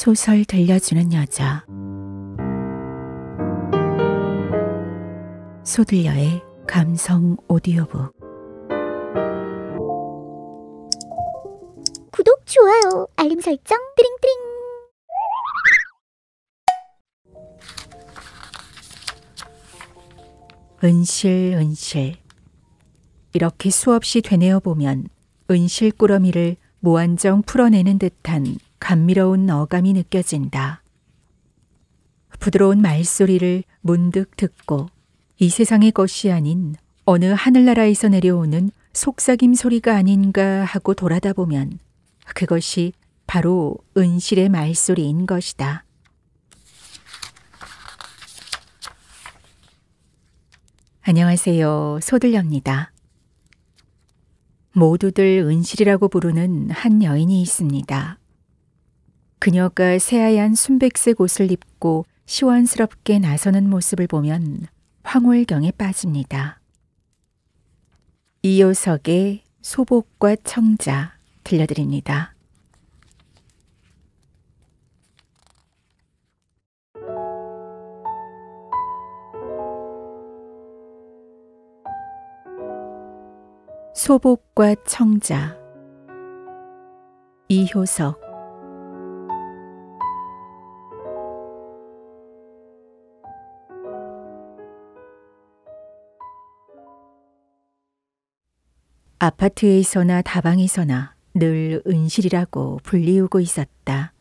소설 들려주는 여자 소들려의 감성 오디오북 구독, 좋아요, 알림 설정 띠링띠링 은실 은실 이렇게 수없이 되뇌어 보면 은실 꾸러미를 무한정 풀어내는 듯한 감미로운 어감이 느껴진다. 부드러운 말소리를 문득 듣고 이 세상의 것이 아닌 어느 하늘나라에서 내려오는 속삭임 소리가 아닌가 하고 돌아다 보면 그것이 바로 은실의 말소리인 것이다. 안녕하세요. 소들렵니다. 모두들 은실이라고 부르는 한 여인이 있습니다. 그녀가 새하얀 순백색 옷을 입고 시원스럽게 나서는 모습을 보면 황홀경에 빠집니다. 이효석의 소복과 청자 들려드립니다. 소복과 청자 이효석 아파트에서나 다방에서나 늘 은실이라고 불리우고 있었다.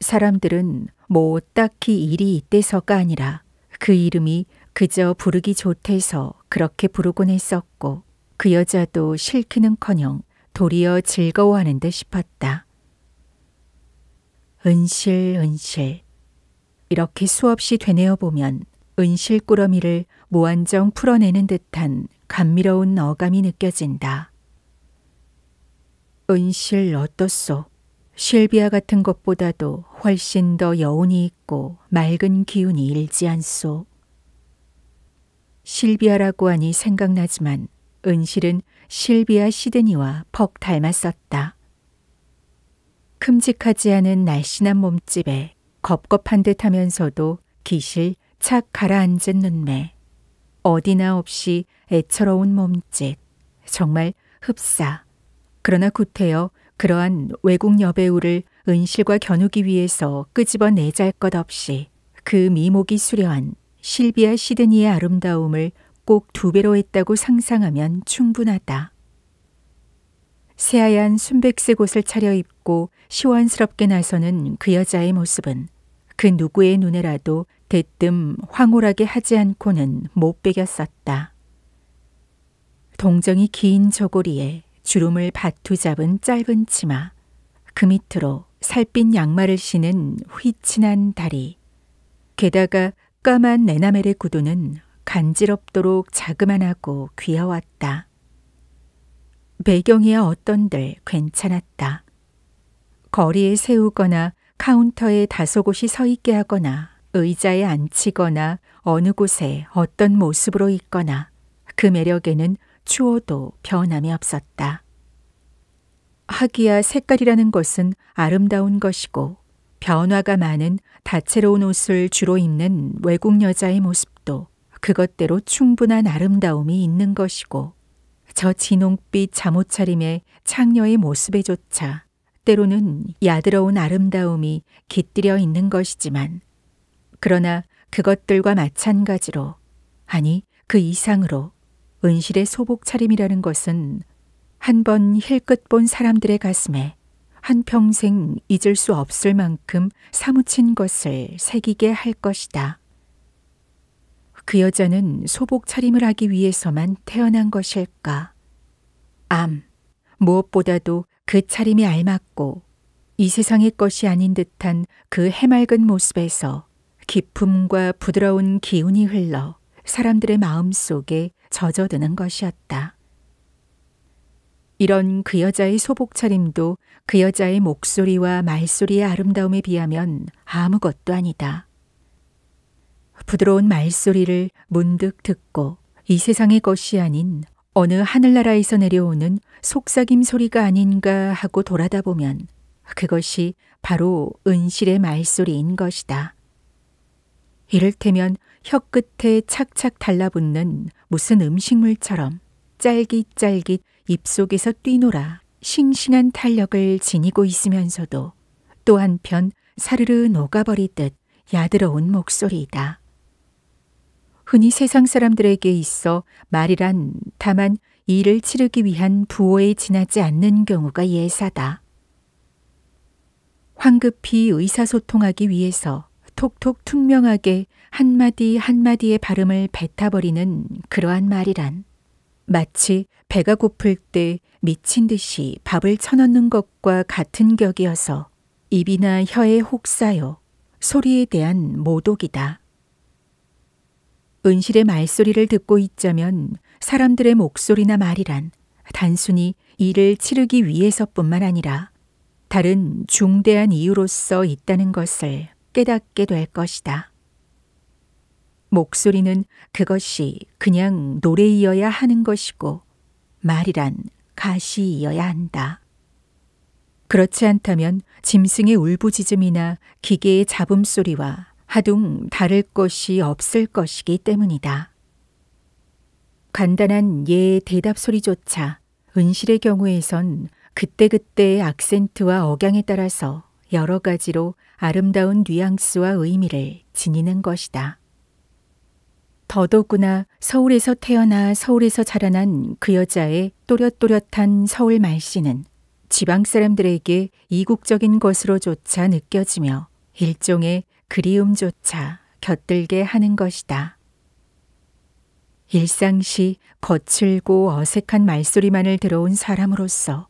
사람들은 뭐 딱히 일이 있대서가 아니라 그 이름이 그저 부르기 좋대서 그렇게 부르곤 했었고 그 여자도 싫기는커녕 도리어 즐거워하는 듯 싶었다. 은실, 은실. 이렇게 수없이 되뇌어 보면 은실 꾸러미를 무한정 풀어내는 듯한 감미로운 어감이 느껴진다. 은실 어떻소? 실비아 같은 것보다도 훨씬 더 여운이 있고 맑은 기운이 일지 않소. 실비아라고 하니 생각나지만 은실은 실비아 시드니와 퍽 닮았었다. 큼직하지 않은 날씬한 몸집에 겁겁한 듯 하면서도 기실 착 가라앉은 눈매. 어디나 없이 애처로운 몸짓, 정말 흡사. 그러나 구태여 그러한 외국 여배우를 은실과 겨누기 위해서 끄집어내잘 것 없이 그 미목이 수려한 실비아 시드니의 아름다움을 꼭 두 배로 했다고 상상하면 충분하다. 새하얀 순백색 옷을 차려입고 시원스럽게 나서는 그 여자의 모습은 그 누구의 눈에라도 대뜸 황홀하게 하지 않고는 못빼겼었다 동정이 긴 저고리에 주름을 바투 잡은 짧은 치마, 그 밑으로 살빛 양말을 신은 휘친한 다리, 게다가 까만 내나멜의 구두는 간지럽도록 자그만하고 귀여웠다. 배경이야 어떤들 괜찮았다. 거리에 세우거나 카운터에 다소 곳이 서 있게 하거나 의자에 앉히거나 어느 곳에 어떤 모습으로 있거나 그 매력에는 추워도 변함이 없었다. 하기야 색깔이라는 것은 아름다운 것이고 변화가 많은 다채로운 옷을 주로 입는 외국 여자의 모습도 그것대로 충분한 아름다움이 있는 것이고 저 진홍빛 잠옷 차림의 창녀의 모습에조차 때로는 야드러운 아름다움이 깃들여 있는 것이지만 그러나 그것들과 마찬가지로 아니 그 이상으로 은실의 소복 차림이라는 것은 한 번 힐끗 본 사람들의 가슴에 한평생 잊을 수 없을 만큼 사무친 것을 새기게 할 것이다. 그 여자는 소복 차림을 하기 위해서만 태어난 것일까? 암, 무엇보다도 그 차림이 알맞고 이 세상의 것이 아닌 듯한 그 해맑은 모습에서 기품과 부드러운 기운이 흘러 사람들의 마음 속에 젖어드는 것이었다. 이런 그 여자의 소복 차림도 그 여자의 목소리와 말소리의 아름다움에 비하면 아무것도 아니다. 부드러운 말소리를 문득 듣고 이 세상의 것이 아닌 어느 하늘나라에서 내려오는 속삭임 소리가 아닌가 하고 돌아다 보면 그것이 바로 은실의 말소리인 것이다. 이를테면 혀끝에 착착 달라붙는 무슨 음식물처럼 짤깃짤깃 입속에서 뛰놀아 싱싱한 탄력을 지니고 있으면서도 또 한편 사르르 녹아버리듯 야드러운 목소리이다. 흔히 세상 사람들에게 있어 말이란 다만 일을 치르기 위한 부호에 지나지 않는 경우가 예사다. 황급히 의사소통하기 위해서 톡톡 퉁명하게 한마디 한마디의 발음을 뱉어버리는 그러한 말이란 마치 배가 고플 때 미친 듯이 밥을 쳐넣는 것과 같은 격이어서 입이나 혀에 혹사여 소리에 대한 모독이다. 은실의 말소리를 듣고 있자면 사람들의 목소리나 말이란 단순히 이를 치르기 위해서뿐만 아니라 다른 중대한 이유로서 있다는 것을 깨닫게 될 것이다. 목소리는 그것이 그냥 노래이어야 하는 것이고 말이란 가시이어야 한다. 그렇지 않다면 짐승의 울부짖음이나 기계의 잡음소리와 하등 다를 것이 없을 것이기 때문이다. 간단한 예 대답 소리조차 은실의 경우에선 그때그때의 악센트와 억양에 따라서 여러 가지로 아름다운 뉘앙스와 의미를 지니는 것이다. 더더구나 서울에서 태어나 서울에서 자라난 그 여자의 또렷또렷한 서울 말씨는 지방 사람들에게 이국적인 것으로조차 느껴지며 일종의 그리움조차 곁들게 하는 것이다. 일상시 거칠고 어색한 말소리만을 들어온 사람으로서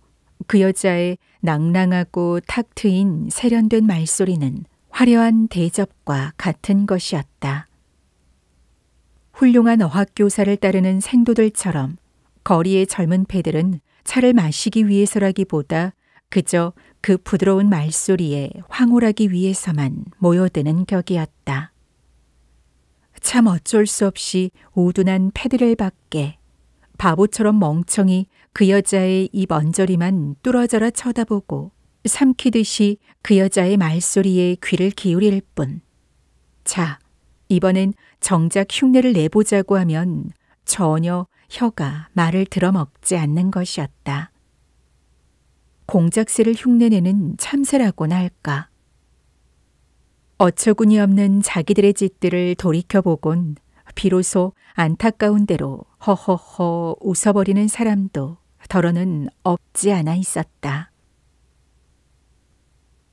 그 여자의 낭랑하고 탁 트인 세련된 말소리는 화려한 대접과 같은 것이었다. 훌륭한 어학교사를 따르는 생도들처럼 거리의 젊은 패들은 차를 마시기 위해서라기보다 그저 그 부드러운 말소리에 황홀하기 위해서만 모여드는 격이었다. 참 어쩔 수 없이 우둔한 패드를 밖에 바보처럼 멍청이 그 여자의 입 언저리만 뚫어져라 쳐다보고 삼키듯이 그 여자의 말소리에 귀를 기울일 뿐. 자, 이번엔 정작 흉내를 내보자고 하면 전혀 혀가 말을 들어먹지 않는 것이었다. 공작새를 흉내내는 참새라고나 할까. 어처구니 없는 자기들의 짓들을 돌이켜보곤 비로소 안타까운 대로 허허허 웃어버리는 사람도 더러는 없지 않아 있었다.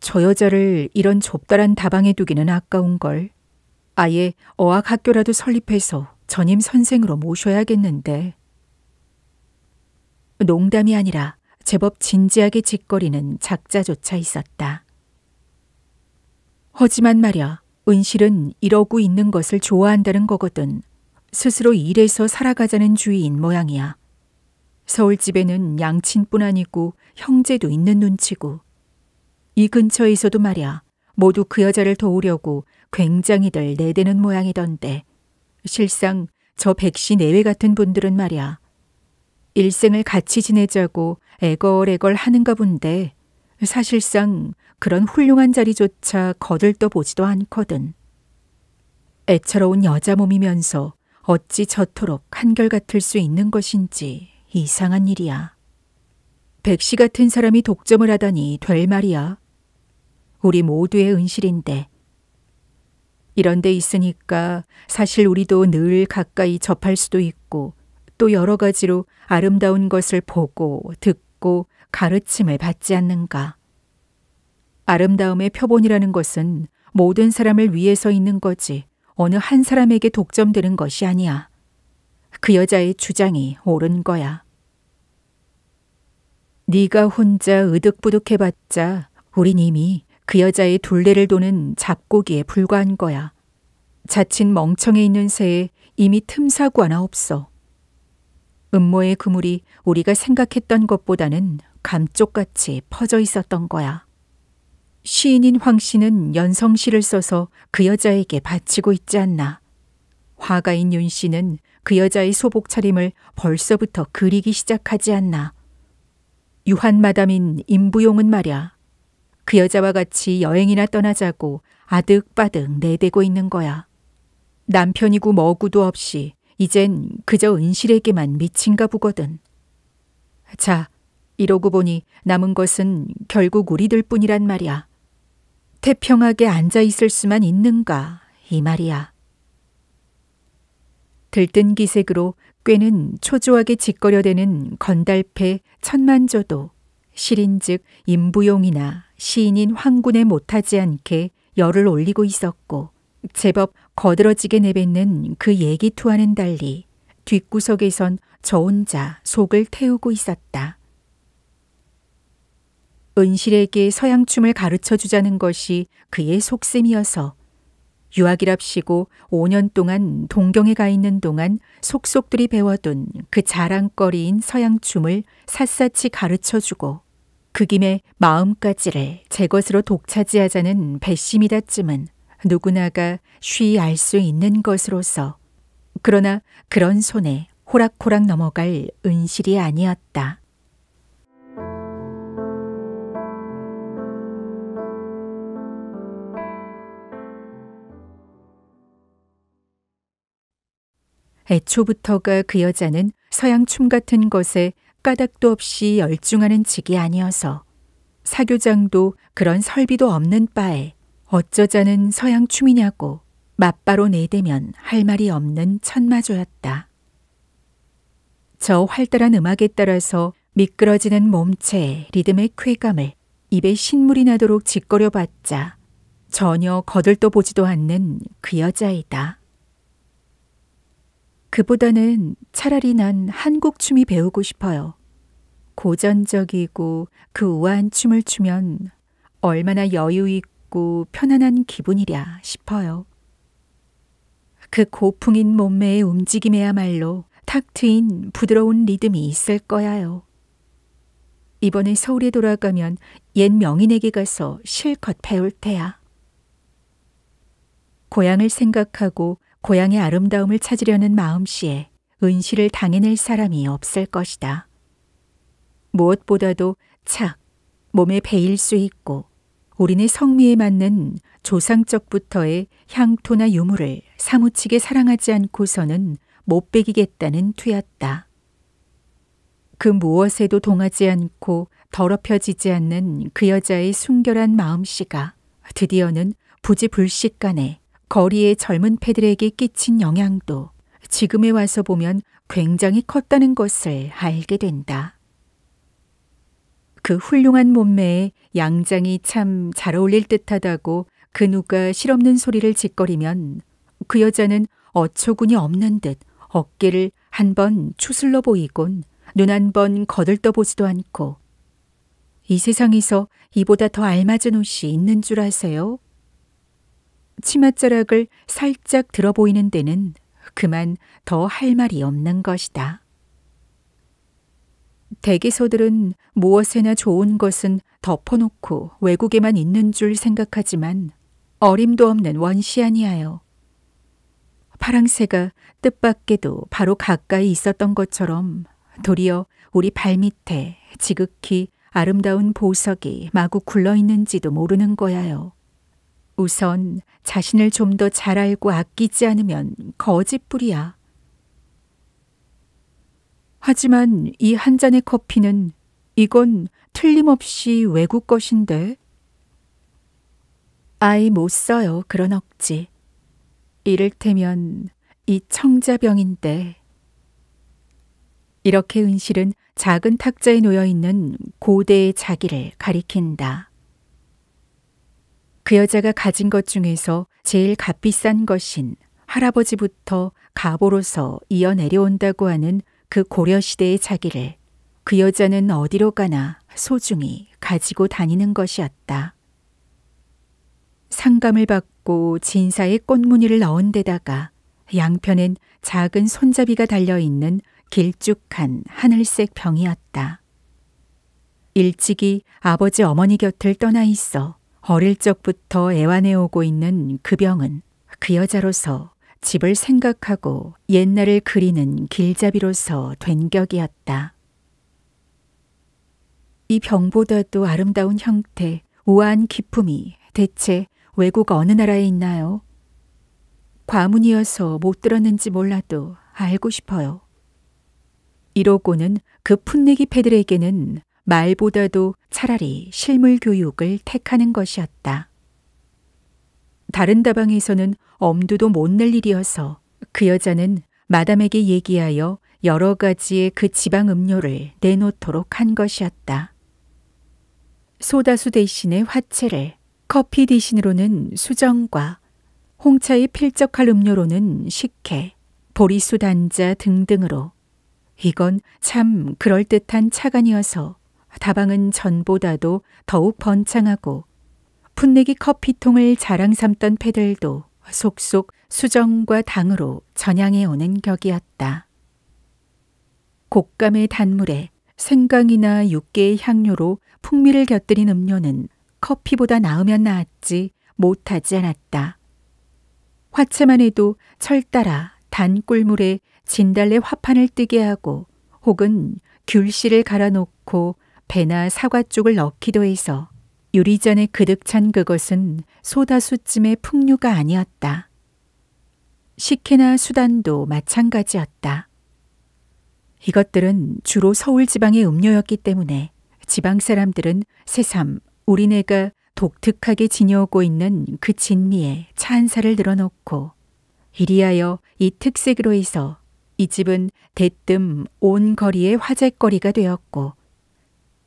저 여자를 이런 좁다란 다방에 두기는 아까운 걸 아예 어학학교라도 설립해서 전임 선생으로 모셔야겠는데. 농담이 아니라 제법 진지하게 짓거리는 작자조차 있었다. 하지만 말야, 은실은 이러고 있는 것을 좋아한다는 거거든. 스스로 일해서 살아가자는 주의인 모양이야. 서울집에는 양친뿐 아니고 형제도 있는 눈치고 이 근처에서도 말야 모두 그 여자를 도우려고 굉장히들 내대는 모양이던데 실상 저 백씨 내외 같은 분들은 말야 일생을 같이 지내자고 애걸애걸 하는가 본데 사실상 그런 훌륭한 자리조차 거들떠 보지도 않거든. 애처로운 여자 몸이면서 어찌 저토록 한결같을 수 있는 것인지. 이상한 일이야. 백씨 같은 사람이 독점을 하다니 될 말이야. 우리 모두의 은실인데. 이런 데 있으니까 사실 우리도 늘 가까이 접할 수도 있고 또 여러 가지로 아름다운 것을 보고 듣고 가르침을 받지 않는가. 아름다움의 표본이라는 것은 모든 사람을 위해서 있는 거지 어느 한 사람에게 독점되는 것이 아니야. 그 여자의 주장이 옳은 거야. 네가 혼자 으득부득해봤자 우린 이미 그 여자의 둘레를 도는 잡고기에 불과한 거야. 자칫 멍청해 있는 새에 이미 틈사구 하나 없어. 음모의 그물이 우리가 생각했던 것보다는 감쪽같이 퍼져 있었던 거야. 시인인 황 씨는 연성시를 써서 그 여자에게 바치고 있지 않나. 화가인 윤 씨는 그 여자의 소복 차림을 벌써부터 그리기 시작하지 않나. 유한 마담인 임부용은 말야 그 여자와 같이 여행이나 떠나자고 아득바득 내대고 있는 거야. 남편이고 뭐구도 없이 이젠 그저 은실에게만 미친가 보거든. 자, 이러고 보니 남은 것은 결국 우리들 뿐이란 말이야. 태평하게 앉아 있을 수만 있는가, 이 말이야. 들뜬 기색으로 꾀는 초조하게 짓거려대는 건달패 천만조도 실인즉 임부용이나 시인인 황군에 못하지 않게 열을 올리고 있었고 제법 거들어지게 내뱉는 그 얘기투와는 달리 뒷구석에선 저 혼자 속을 태우고 있었다. 은실에게 서양춤을 가르쳐 주자는 것이 그의 속셈이어서 유학이랍시고 5년 동안 동경에 가 있는 동안 속속들이 배워둔 그 자랑거리인 서양 춤을 샅샅이 가르쳐 주고 그 김에 마음까지를 제 것으로 독차지하자는 배심이다쯤은 누구나가 쉬이 알 수 있는 것으로서 그러나 그런 손에 호락호락 넘어갈 은실이 아니었다. 애초부터가 그 여자는 서양 춤 같은 것에 까닭도 없이 열중하는 직이 아니어서 사교장도 그런 설비도 없는 바에 어쩌자는 서양 춤이냐고 맞바로 내대면 할 말이 없는 천마조였다. 저 활달한 음악에 따라서 미끄러지는 몸체 리듬의 쾌감을 입에 신물이 나도록 짓거려 봤자 전혀 거들떠 보지도 않는 그 여자이다. 그보다는 차라리 난 한국 춤이 배우고 싶어요. 고전적이고 그 우아한 춤을 추면 얼마나 여유 있고 편안한 기분이랴 싶어요. 그 고풍인 몸매의 움직임에야말로 탁 트인 부드러운 리듬이 있을 거야요. 이번에 서울에 돌아가면 옛 명인에게 가서 실컷 배울 테야. 고향을 생각하고 고향의 아름다움을 찾으려는 마음씨에 은실을 당해낼 사람이 없을 것이다. 무엇보다도 착, 몸에 배일 수 있고 우리네 성미에 맞는 조상적부터의 향토나 유물을 사무치게 사랑하지 않고서는 못 베기겠다는 투였다. 그 무엇에도 동하지 않고 더럽혀지지 않는 그 여자의 순결한 마음씨가 드디어는 부지불식간에 거리의 젊은 패들에게 끼친 영향도 지금에 와서 보면 굉장히 컸다는 것을 알게 된다. 그 훌륭한 몸매에 양장이 참 잘 어울릴 듯하다고 그 누가 실없는 소리를 짓거리면 그 여자는 어처구니 없는 듯 어깨를 한 번 추슬러 보이곤 눈 한 번 거들떠 보지도 않고 이 세상에서 이보다 더 알맞은 옷이 있는 줄 아세요? 치맛자락을 살짝 들어 보이는 데는 그만 더 할 말이 없는 것이다. 대기소들은 무엇에나 좋은 것은 덮어놓고 외국에만 있는 줄 생각하지만 어림도 없는 원시 아니하여 파랑새가 뜻밖에도 바로 가까이 있었던 것처럼 도리어 우리 발밑에 지극히 아름다운 보석이 마구 굴러 있는지도 모르는 거야요. 우선 자신을 좀 더 잘 알고 아끼지 않으면 거짓불이야. 하지만 이 한 잔의 커피는 이건 틀림없이 외국 것인데. 아이 못 써요, 그런 억지. 이를테면 이 청자병인데. 이렇게 은실은 작은 탁자에 놓여 있는 고대의 자기를 가리킨다. 그 여자가 가진 것 중에서 제일 값비싼 것인 할아버지부터 가보로서 이어 내려온다고 하는 그 고려시대의 자기를 그 여자는 어디로 가나 소중히 가지고 다니는 것이었다. 상감을 받고 진사의 꽃무늬를 넣은 데다가 양편엔 작은 손잡이가 달려있는 길쭉한 하늘색 병이었다. 일찍이 아버지 어머니 곁을 떠나 있어 어릴 적부터 애완해오고 있는 그 병은 그 여자로서 집을 생각하고 옛날을 그리는 길잡이로서 된 격이었다. 이 병보다도 아름다운 형태, 우아한 기품이 대체 외국 어느 나라에 있나요? 과문이어서 못 들었는지 몰라도 알고 싶어요. 이러고는 그 풋내기 패들에게는 말보다도 차라리 실물 교육을 택하는 것이었다. 다른 다방에서는 엄두도 못 낼 일이어서 그 여자는 마담에게 얘기하여 여러 가지의 그 지방 음료를 내놓도록 한 것이었다. 소다수 대신의 화채를, 커피 대신으로는 수정과, 홍차에 필적할 음료로는 식혜, 보리수 단자 등등으로 이건 참 그럴듯한 차관이어서 다방은 전보다도 더욱 번창하고 풋내기 커피통을 자랑 삼던 패들도 속속 수정과 당으로 전향해 오는 격이었다. 곶감의 단물에 생강이나 육개의 향료로 풍미를 곁들인 음료는 커피보다 나으면 나았지 못하지 않았다. 화채만 해도 철 따라 단 꿀물에 진달래 화판을 뜨게 하고 혹은 귤씨를 갈아놓고 배나 사과 쪽을 넣기도 해서 유리잔에 그득 찬 그것은 소다수쯤의 풍류가 아니었다. 식혜나 수단도 마찬가지였다. 이것들은 주로 서울 지방의 음료였기 때문에 지방 사람들은 새삼 우리네가 독특하게 지녀오고 있는 그 진미에 찬사를 늘어놓고 이리하여 이 특색으로 해서 이 집은 대뜸 온 거리의 화제거리가 되었고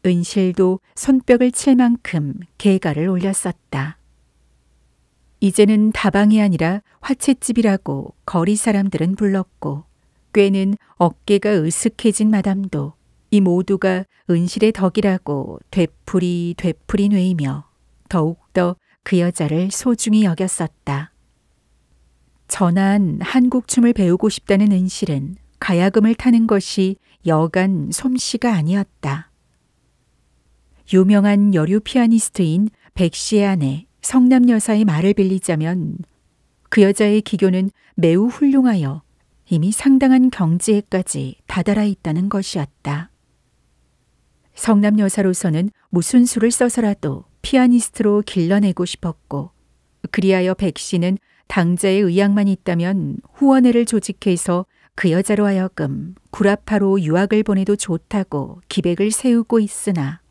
은실도 손뼉을 칠 만큼 개가를 올렸었다. 이제는 다방이 아니라 화채집이라고 거리 사람들은 불렀고 꾀는 어깨가 으슥해진 마담도 이 모두가 은실의 덕이라고 되풀이 되풀이 뇌이며 더욱더 그 여자를 소중히 여겼었다. 전한 한국춤을 배우고 싶다는 은실은 가야금을 타는 것이 여간 솜씨가 아니었다. 유명한 여류 피아니스트인 백씨의 아내 성남 여사의 말을 빌리자면 그 여자의 기교는 매우 훌륭하여 이미 상당한 경지에까지 다다라 있다는 것이었다. 성남 여사로서는 무슨 수를 써서라도 피아니스트로 길러내고 싶었고 그리하여 백씨는 당자의 의향만 있다면 후원회를 조직해서 그 여자로 하여금 구라파로 유학을 보내도 좋다고 기백을 세우고 있으나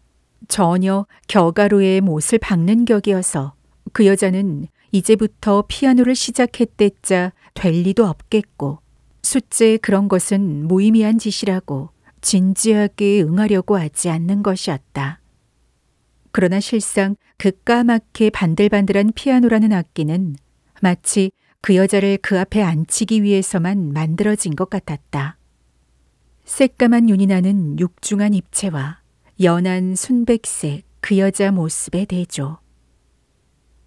전혀 겨가로의 못을 박는 격이어서 그 여자는 이제부터 피아노를 시작했댔자 될 리도 없겠고 숫제 그런 것은 무의미한 짓이라고 진지하게 응하려고 하지 않는 것이었다. 그러나 실상 그 까맣게 반들반들한 피아노라는 악기는 마치 그 여자를 그 앞에 앉히기 위해서만 만들어진 것 같았다. 새까만 윤이 나는 육중한 입체와 연한 순백색 그 여자 모습에 대조.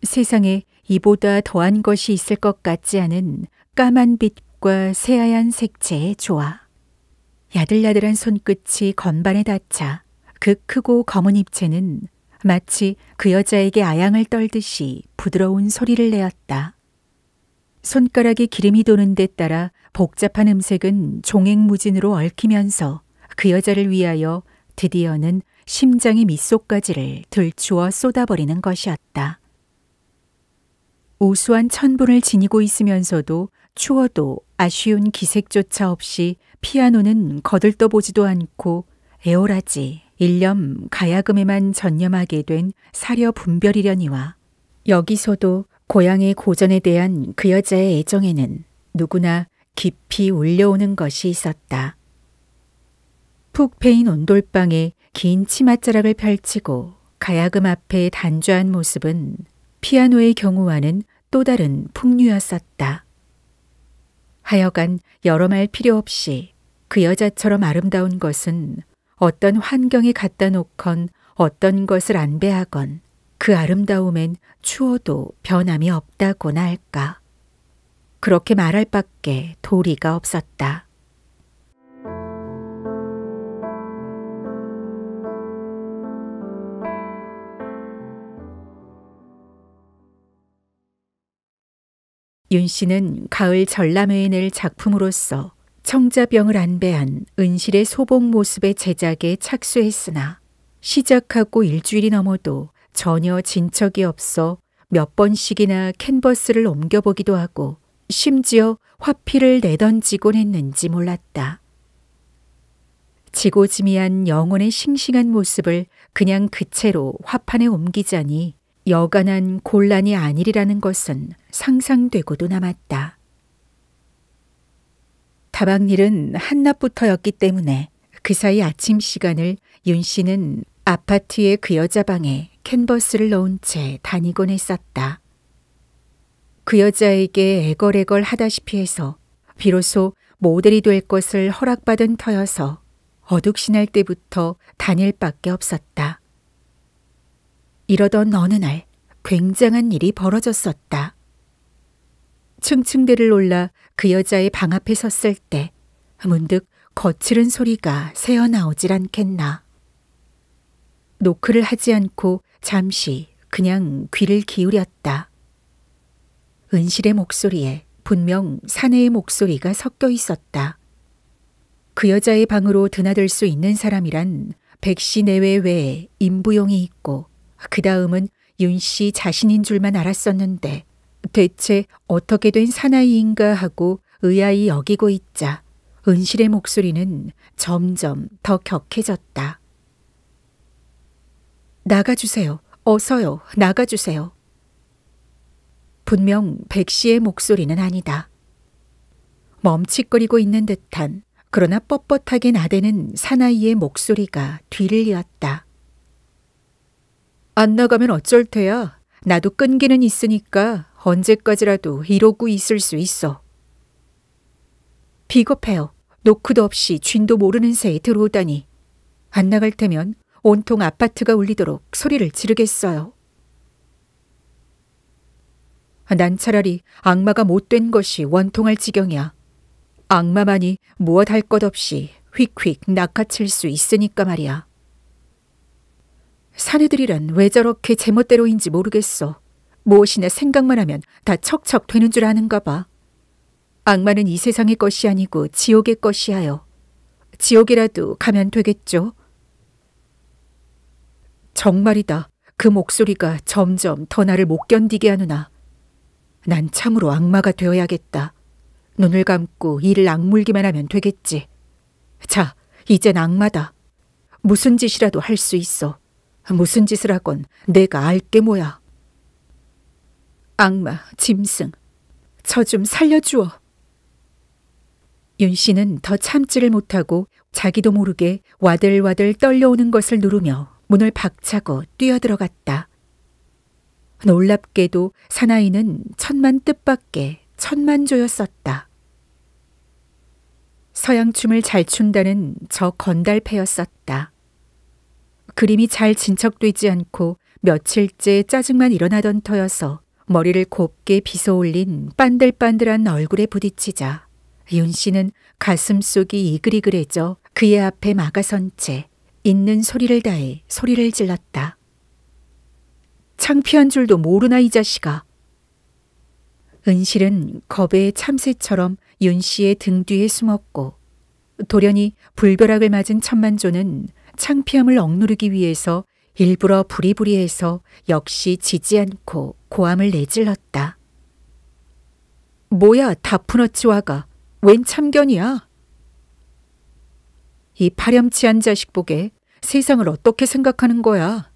세상에 이보다 더한 것이 있을 것 같지 않은 까만 빛과 새하얀 색채의 조화. 야들야들한 손끝이 건반에 닿자 그 크고 검은 입체는 마치 그 여자에게 아양을 떨듯이 부드러운 소리를 내었다. 손가락이 기름이 도는 데 따라 복잡한 음색은 종횡무진으로 얽히면서 그 여자를 위하여 드디어는 심장의 밑속까지를 들추어 쏟아버리는 것이었다. 우수한 천분을 지니고 있으면서도 추워도 아쉬운 기색조차 없이 피아노는 거들떠보지도 않고 애월하지 일념 가야금에만 전념하게 된 사려 분별이려니와 여기서도 고향의 고전에 대한 그 여자의 애정에는 누구나 깊이 울려오는 것이 있었다. 푹 패인 온돌방에 긴 치맛자락을 펼치고 가야금 앞에 단조한 모습은 피아노의 경우와는 또 다른 풍류였었다. 하여간 여러 말 필요 없이 그 여자처럼 아름다운 것은 어떤 환경에 갖다 놓건 어떤 것을 안배하건 그 아름다움엔 추워도 변함이 없다고나 할까. 그렇게 말할 밖에 도리가 없었다. 윤 씨는 가을 전람회에 낼 작품으로서 청자병을 안배한 은실의 소복 모습의 제작에 착수했으나 시작하고 일주일이 넘어도 전혀 진척이 없어 몇 번씩이나 캔버스를 옮겨보기도 하고 심지어 화필을 내던지곤 했는지 몰랐다. 지고지미한 영혼의 싱싱한 모습을 그냥 그채로 화판에 옮기자니 여간한 곤란이 아니리라는 것은 상상되고도 남았다. 다방일은 한낮부터였기 때문에 그 사이 아침 시간을 윤 씨는 아파트의 그 여자 방에 캔버스를 넣은 채 다니곤 했었다. 그 여자에게 애걸애걸 하다시피 해서 비로소 모델이 될 것을 허락받은 터여서 어둑신할 때부터 다닐 밖에 없었다. 이러던 어느 날 굉장한 일이 벌어졌었다. 층층대를 올라 그 여자의 방 앞에 섰을 때 문득 거칠은 소리가 새어나오질 않겠나. 노크를 하지 않고 잠시 그냥 귀를 기울였다. 은실의 목소리에 분명 사내의 목소리가 섞여 있었다. 그 여자의 방으로 드나들 수 있는 사람이란 백씨 내외 외에 임부용이 있고 그 다음은 윤 씨 자신인 줄만 알았었는데 대체 어떻게 된 사나이인가 하고 의아히 여기고 있자 은실의 목소리는 점점 더 격해졌다. 나가주세요. 어서요. 나가주세요. 분명 백 씨의 목소리는 아니다. 멈칫거리고 있는 듯한 그러나 뻣뻣하게 나대는 사나이의 목소리가 뒤를 이었다. 안 나가면 어쩔 테야. 나도 끈기는 있으니까 언제까지라도 이러고 있을 수 있어. 비겁해요. 노크도 없이 쥔도 모르는 새에 들어오다니. 안 나갈 테면 온통 아파트가 울리도록 소리를 지르겠어요. 난 차라리 악마가 못된 것이 원통할 지경이야. 악마만이 무엇 할 것 없이 휙휙 낙하칠 수 있으니까 말이야. 사내들이란 왜 저렇게 제멋대로인지 모르겠어. 무엇이나 생각만 하면 다 척척 되는 줄 아는가 봐. 악마는 이 세상의 것이 아니고 지옥의 것이 하여 지옥이라도 가면 되겠죠. 정말이다. 그 목소리가 점점 더 나를 못 견디게 하누나. 난 참으로 악마가 되어야겠다. 눈을 감고 이를 악물기만 하면 되겠지. 자, 이젠 악마다. 무슨 짓이라도 할 수 있어. 무슨 짓을 하건 내가 알 게 뭐야. 악마, 짐승, 저 좀 살려주어. 윤 씨는 더 참지를 못하고 자기도 모르게 와들와들 떨려오는 것을 누르며 문을 박차고 뛰어들어갔다. 놀랍게도 사나이는 천만 뜻밖에 천만조였었다. 서양춤을 잘 춘다는 저 건달패였었다. 그림이 잘 진척되지 않고 며칠째 짜증만 일어나던 터여서 머리를 곱게 빗어 올린 빤들빤들한 얼굴에 부딪히자 윤 씨는 가슴속이 이글이글해져 그의 앞에 막아선 채 있는 소리를 다해 소리를 질렀다. 창피한 줄도 모르나 이 자식아. 은실은 겁에 참새처럼 윤 씨의 등 뒤에 숨었고 도련히 불벼락을 맞은 천만조는 창피함을 억누르기 위해서 일부러 부리부리해서 역시 지지 않고 고함을 내질렀다. 뭐야 다프너츠화가웬 참견이야? 이 파렴치한 자식 보게 세상을 어떻게 생각하는 거야?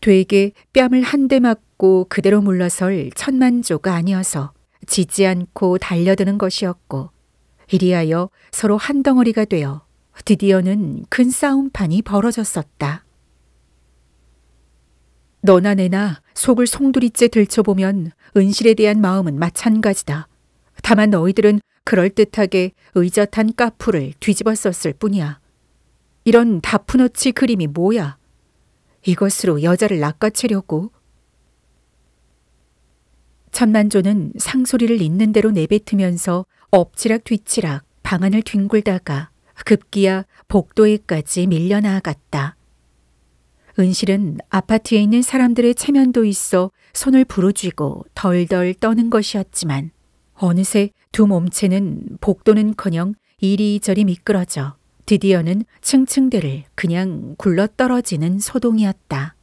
되게 뺨을 한 대 맞고 그대로 물러설 천만조가 아니어서 지지 않고 달려드는 것이었고 이리하여 서로 한 덩어리가 되어 드디어는 큰 싸움판이 벌어졌었다. 너나 내나 속을 송두리째 들춰보면 은실에 대한 마음은 마찬가지다. 다만 너희들은 그럴듯하게 의젓한 까풀을 뒤집었었을 뿐이야. 이런 다프너치 그림이 뭐야? 이것으로 여자를 낚아채려고. 천만조는 상소리를 있는 대로 내뱉으면서 엎치락 뒤치락 방안을 뒹굴다가 급기야 복도에까지 밀려나갔다. 은실은 아파트에 있는 사람들의 체면도 있어 손을 부르쥐고 덜덜 떠는 것이었지만 어느새 두 몸체는 복도는커녕 이리저리 미끄러져 드디어는 층층대를 그냥 굴러떨어지는 소동이었다.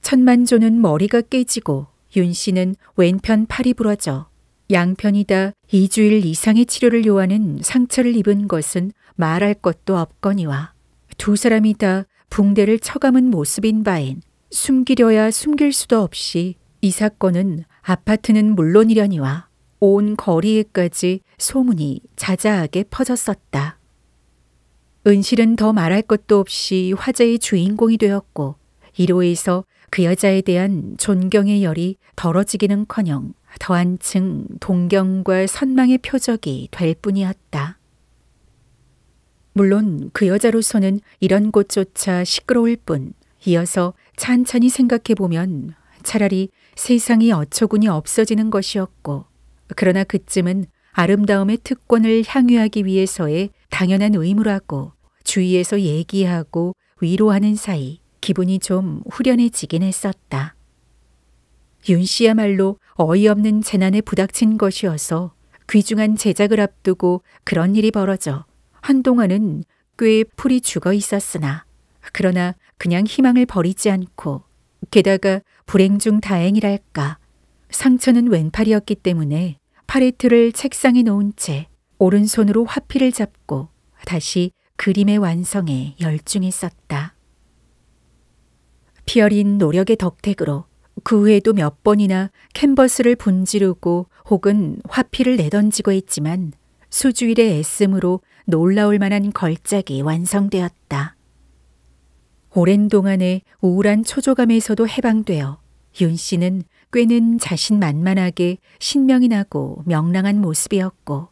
천만조는 머리가 깨지고 윤 씨는 왼편 팔이 부러져 양편이 다 2주일 이상의 치료를 요하는 상처를 입은 것은 말할 것도 없거니와 두 사람이 다 붕대를 쳐감은 모습인 바엔 숨기려야 숨길 수도 없이 이 사건은 아파트는 물론이려니와 온 거리에까지 소문이 자자하게 퍼졌었다. 은실은 더 말할 것도 없이 화제의 주인공이 되었고 이로에서 그 여자에 대한 존경의 열이 덜어지기는커녕 더한층 동경과 선망의 표적이 될 뿐이었다. 물론 그 여자로서는 이런 곳조차 시끄러울 뿐 이어서 찬찬히 생각해 보면 차라리 세상이 어처구니 없어지는 것이었고 그러나 그쯤은 아름다움의 특권을 향유하기 위해서의 당연한 의무라고 주위에서 얘기하고 위로하는 사이 기분이 좀 후련해지긴 했었다. 윤 씨야말로 어이없는 재난에 부닥친 것이어서 귀중한 제작을 앞두고 그런 일이 벌어져 한동안은 꽤 풀이 죽어 있었으나 그러나 그냥 희망을 버리지 않고 게다가 불행 중 다행이랄까 상처는 왼팔이었기 때문에 팔레트를 책상에 놓은 채 오른손으로 화필을 잡고 다시 그림의 완성에 열중했었다. 피어린 노력의 덕택으로 그외에도몇 번이나 캔버스를 분지르고 혹은 화피를 내던지고 했지만 수주일의 애씀으로 놀라울 만한 걸작이 완성되었다. 오랜 동안의 우울한 초조감에서도 해방되어 윤 씨는 꽤는 자신 만만하게 신명이 나고 명랑한 모습이었고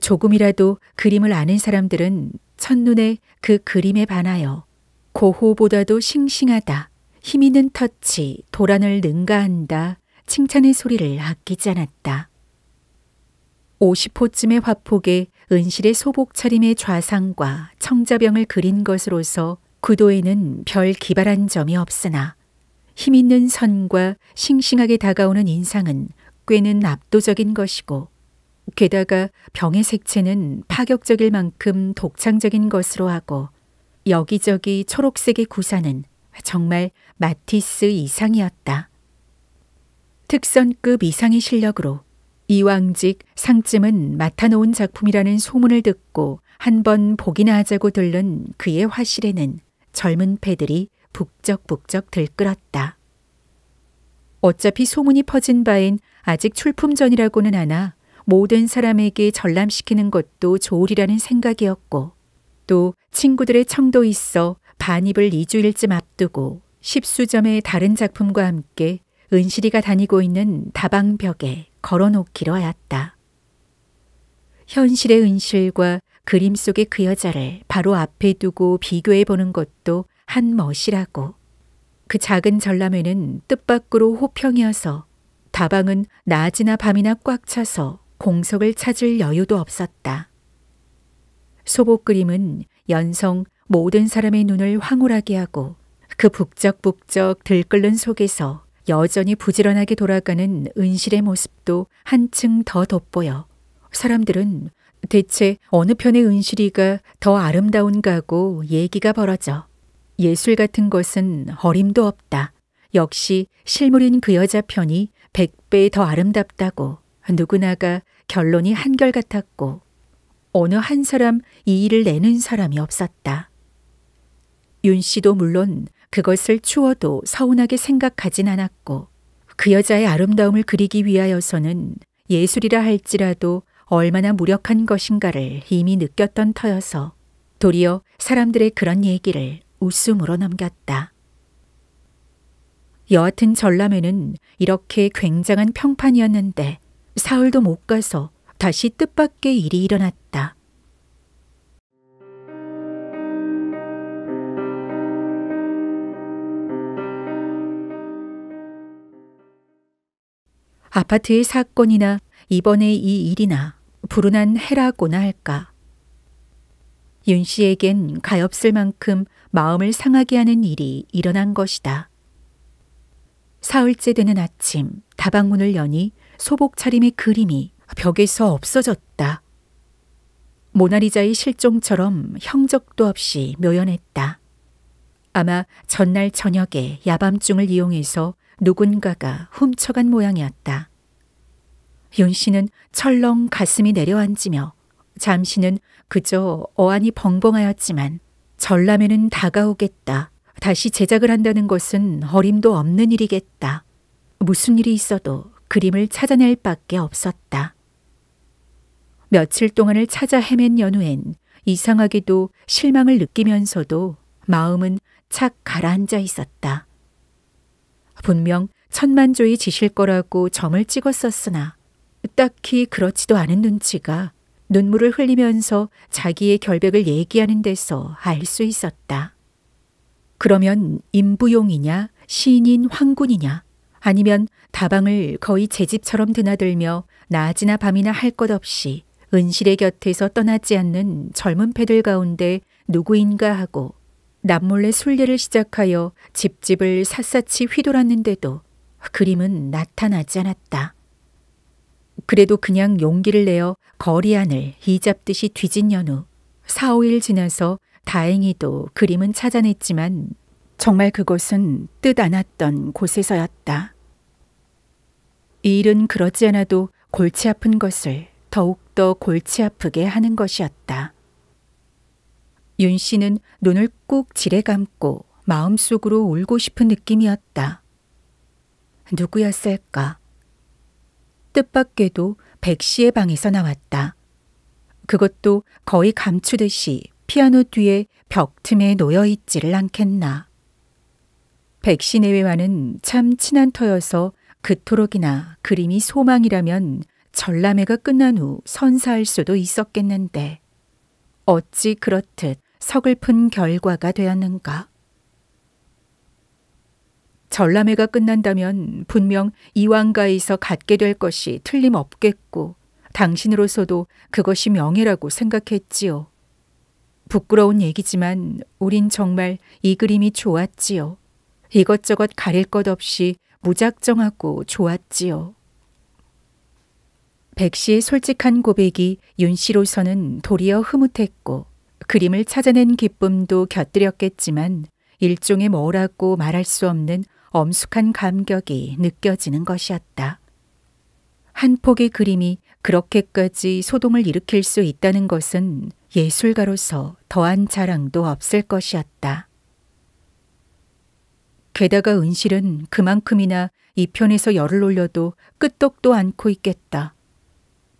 조금이라도 그림을 아는 사람들은 첫눈에 그 그림에 반하여 고호보다도 싱싱하다. 힘있는 터치, 도란을 능가한다, 칭찬의 소리를 아끼지 않았다. 50호쯤의 화폭에 은실의 소복 차림의 좌상과 청자병을 그린 것으로서 구도에는 별 기발한 점이 없으나 힘있는 선과 싱싱하게 다가오는 인상은 꽤는 압도적인 것이고 게다가 병의 색채는 파격적일 만큼 독창적인 것으로 하고 여기저기 초록색의 구사는 정말 마티스 이상이었다. 특선급 이상의 실력으로 이왕직 상쯤은 맡아놓은 작품이라는 소문을 듣고 한 번 보기나 하자고 들른 그의 화실에는 젊은 패들이 북적북적 들끓었다. 어차피 소문이 퍼진 바엔 아직 출품 전이라고는 하나 모든 사람에게 전람시키는 것도 좋으리라는 생각이었고 또 친구들의 청도 있어 반입을 2주일쯤 앞두고 십수점의 다른 작품과 함께 은실이가 다니고 있는 다방벽에 걸어놓기로 하였다. 현실의 은실과 그림 속의 그 여자를 바로 앞에 두고 비교해 보는 것도 한 멋이라고. 그 작은 전람회는 뜻밖으로 호평이어서 다방은 낮이나 밤이나 꽉 차서 공석을 찾을 여유도 없었다. 소복 그림은 연성 모든 사람의 눈을 황홀하게 하고 그 북적북적 들끓는 속에서 여전히 부지런하게 돌아가는 은실의 모습도 한층 더 돋보여 사람들은 대체 어느 편의 은실이가 더 아름다운가 고 얘기가 벌어져. 예술 같은 것은 어림도 없다. 역시 실물인 그 여자 편이 백배 더 아름답다고 누구나가 결론이 한결같았고 어느 한 사람 이 일을 내는 사람이 없었다. 윤 씨도 물론 그것을 추워도 서운하게 생각하진 않았고 그 여자의 아름다움을 그리기 위하여서는 예술이라 할지라도 얼마나 무력한 것인가를 이미 느꼈던 터여서 도리어 사람들의 그런 얘기를 웃음으로 넘겼다. 여하튼 전람회는 이렇게 굉장한 평판이었는데 사흘도 못 가서 다시 뜻밖의 일이 일어났다. 아파트의 사건이나 이번에이 일이나 불운한 해라고나 할까. 윤 씨에겐 가엾을 만큼 마음을 상하게 하는 일이 일어난 것이다. 사흘째 되는 아침 다방문을 여니 소복 차림의 그림이 벽에서 없어졌다. 모나리자의 실종처럼 형적도 없이 묘연했다. 아마 전날 저녁에 야밤중을 이용해서 누군가가 훔쳐간 모양이었다. 윤 씨는 철렁 가슴이 내려앉으며 잠시는 그저 어안이 벙벙하였지만 전람회는 다가오겠다. 다시 제작을 한다는 것은 어림도 없는 일이겠다. 무슨 일이 있어도 그림을 찾아낼 밖에 없었다. 며칠 동안을 찾아 헤맨 연후엔 이상하게도 실망을 느끼면서도 마음은 착 가라앉아 있었다. 분명 천만조의 지실 거라고 점을 찍었었으나 딱히 그렇지도 않은 눈치가 눈물을 흘리면서 자기의 결백을 얘기하는 데서 알 수 있었다. 그러면 임부용이냐 시인 황군이냐 아니면 다방을 거의 제 집처럼 드나들며 낮이나 밤이나 할 것 없이 은실의 곁에서 떠나지 않는 젊은 패들 가운데 누구인가 하고 남몰래 순례를 시작하여 집집을 샅샅이 휘돌았는데도 그림은 나타나지 않았다. 그래도 그냥 용기를 내어 거리 안을 이잡듯이 뒤진 연후 4, 5일 지나서 다행히도 그림은 찾아냈지만 정말 그곳은 뜻 않았던 곳에서였다. 이 일은 그러지 않아도 골치 아픈 것을 더욱더 골치 아프게 하는 것이었다. 윤 씨는 눈을 꼭 지레 감고 마음속으로 울고 싶은 느낌이었다. 누구였을까? 뜻밖에도 백 씨의 방에서 나왔다. 그것도 거의 감추듯이 피아노 뒤에 벽 틈에 놓여 있지를 않겠나. 백씨 내외와는 참 친한 터여서 그토록이나 그림이 소망이라면 전람회가 끝난 후 선사할 수도 있었겠는데 어찌 그렇듯 서글픈 결과가 되었는가? 전람회가 끝난다면 분명 이왕가에서 갖게 될 것이 틀림없겠고 당신으로서도 그것이 명예라고 생각했지요. 부끄러운 얘기지만 우린 정말 이 그림이 좋았지요. 이것저것 가릴 것 없이 무작정하고 좋았지요. 백 씨의 솔직한 고백이 윤 씨로서는 도리어 흐뭇했고 그림을 찾아낸 기쁨도 곁들였겠지만 일종의 뭐라고 말할 수 없는 엄숙한 감격이 느껴지는 것이었다. 한 폭의 그림이 그렇게까지 소동을 일으킬 수 있다는 것은 예술가로서 더한 자랑도 없을 것이었다. 게다가 은실은 그만큼이나 이 편에서 열을 올려도 끄떡도 않고 있겠다.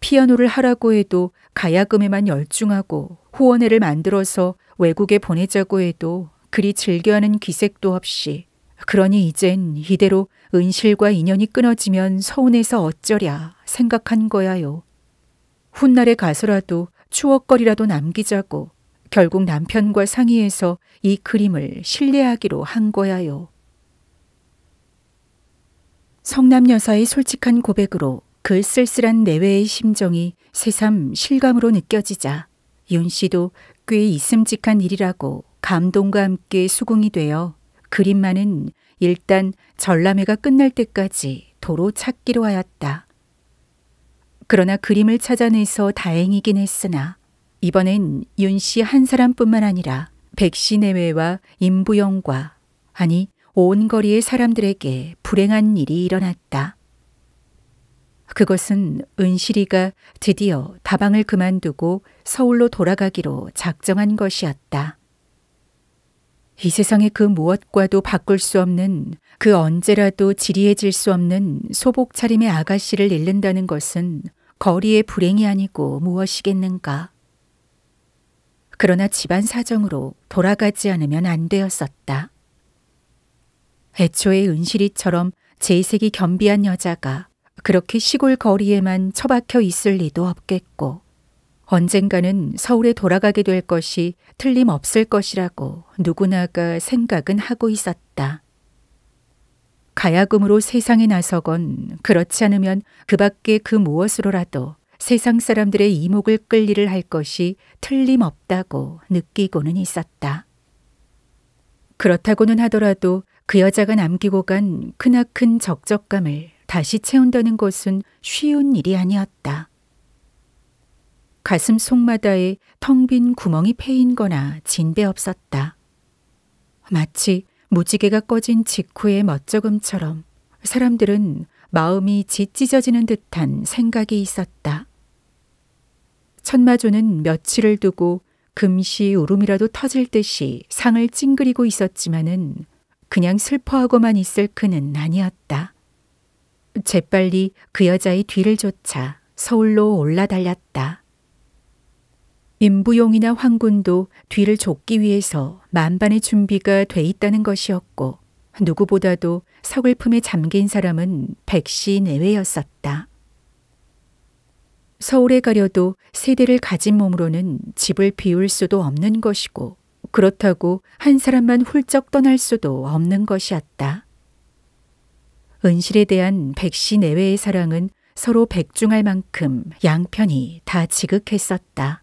피아노를 하라고 해도 가야금에만 열중하고 후원회를 만들어서 외국에 보내자고 해도 그리 즐겨하는 귀색도 없이 그러니 이젠 이대로 은실과 인연이 끊어지면 서운해서 어쩌랴 생각한 거야요. 훗날에 가서라도 추억거리라도 남기자고 결국 남편과 상의해서 이 그림을 신뢰하기로 한 거야요. 성남 여사의 솔직한 고백으로 그 쓸쓸한 내외의 심정이 새삼 실감으로 느껴지자 윤 씨도 꽤이음직한 일이라고 감동과 함께 수긍이 되어 그림만은 일단 전람회가 끝날 때까지 도로 찾기로 하였다. 그러나 그림을 찾아내서 다행이긴 했으나 이번엔 윤씨 한 사람뿐만 아니라 백 씨 내외와 임부영과 아니 온 거리의 사람들에게 불행한 일이 일어났다. 그것은 은실이가 드디어 다방을 그만두고 서울로 돌아가기로 작정한 것이었다. 이 세상의 그 무엇과도 바꿀 수 없는 그 언제라도 지리해질 수 없는 소복 차림의 아가씨를 잃는다는 것은 거리의 불행이 아니고 무엇이겠는가. 그러나 집안 사정으로 돌아가지 않으면 안 되었었다. 애초에 은실이처럼 재색이 겸비한 여자가 그렇게 시골 거리에만 처박혀 있을 리도 없겠고 언젠가는 서울에 돌아가게 될 것이 틀림없을 것이라고 누구나가 생각은 하고 있었다. 가야금으로 세상에 나서건 그렇지 않으면 그 밖에 그 무엇으로라도 세상 사람들의 이목을 끌 일을 할 것이 틀림없다고 느끼고는 있었다. 그렇다고는 하더라도 그 여자가 남기고 간 크나큰 적적감을 다시 채운다는 것은 쉬운 일이 아니었다. 가슴 속마다에 텅 빈 구멍이 패인 거나 진배 없었다. 마치 무지개가 꺼진 직후의 멋쩍음처럼 사람들은 마음이 짓 찢어지는 듯한 생각이 있었다. 천마조는 며칠을 두고 금시 울음이라도 터질 듯이 상을 찡그리고 있었지만은 그냥 슬퍼하고만 있을 그는 아니었다. 재빨리 그 여자의 뒤를 쫓아 서울로 올라달렸다. 임부용이나 황군도 뒤를 쫓기 위해서 만반의 준비가 돼 있다는 것이었고 누구보다도 서글픔에 잠긴 사람은 백씨 내외였었다. 서울에 가려도 세대를 가진 몸으로는 집을 비울 수도 없는 것이고 그렇다고 한 사람만 훌쩍 떠날 수도 없는 것이었다. 은실에 대한 백 씨 내외의 사랑은 서로 백중할 만큼 양편이 다 지극했었다.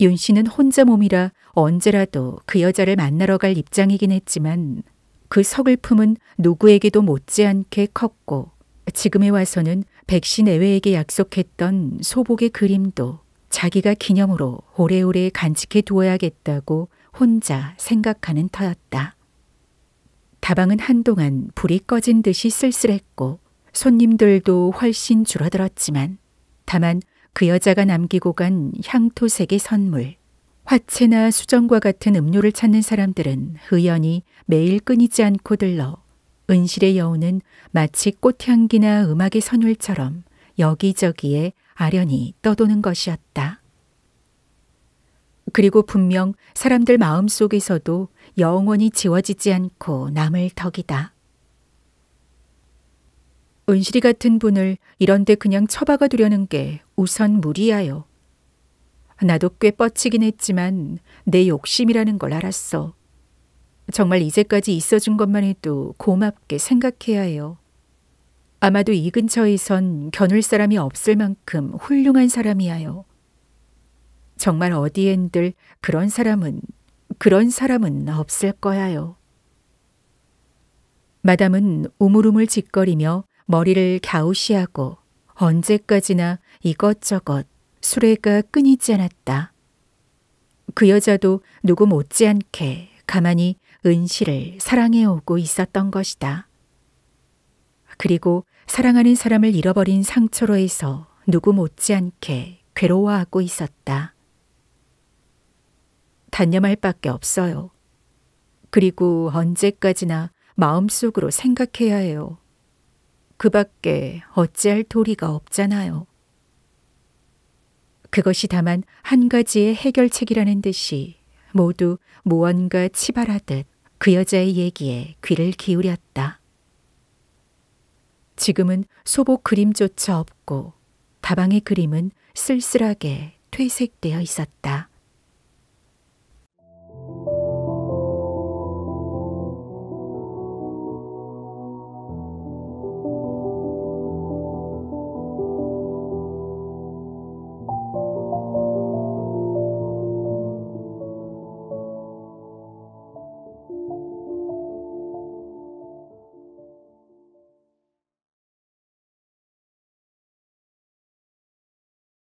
윤 씨는 혼자 몸이라 언제라도 그 여자를 만나러 갈 입장이긴 했지만 그 서글픔은 누구에게도 못지않게 컸고 지금에 와서는 백신 애외에게 약속했던 소복의 그림도 자기가 기념으로 오래오래 간직해 두어야겠다고 혼자 생각하는 터였다. 다방은 한동안 불이 꺼진 듯이 쓸쓸했고 손님들도 훨씬 줄어들었지만 다만 그 여자가 남기고 간 향토색의 선물, 화채나 수정과 같은 음료를 찾는 사람들은 의연히 매일 끊이지 않고 들러 은실의 여우는 마치 꽃향기나 음악의 선율처럼 여기저기에 아련히 떠도는 것이었다. 그리고 분명 사람들 마음 속에서도 영원히 지워지지 않고 남을 덕이다. 은실이 같은 분을 이런데 그냥 처박아 두려는 게 우선 무리하여. 나도 꽤 뻗치긴 했지만 내 욕심이라는 걸 알았어. 정말 이제까지 있어준 것만 해도 고맙게 생각해야 해요. 아마도 이 근처에선 겨눌 사람이 없을 만큼 훌륭한 사람이야요. 정말 어디엔들 그런 사람은, 그런 사람은 없을 거야요. 마담은 우물우물 짓거리며 머리를 갸우시하고 언제까지나 이것저것 수레가 끊이지 않았다. 그 여자도 누구 못지않게 가만히 은실을 사랑해오고 있었던 것이다. 그리고 사랑하는 사람을 잃어버린 상처로에서 누구 못지않게 괴로워하고 있었다. 단념할 밖에 없어요. 그리고 언제까지나 마음속으로 생각해야 해요. 그 밖에 어찌할 도리가 없잖아요. 그것이 다만 한 가지의 해결책이라는 듯이 모두 무언가 치발하듯 그 여자의 얘기에 귀를 기울였다. 지금은 소복 그림조차 없고 다방의 그림은 쓸쓸하게 퇴색되어 있었다.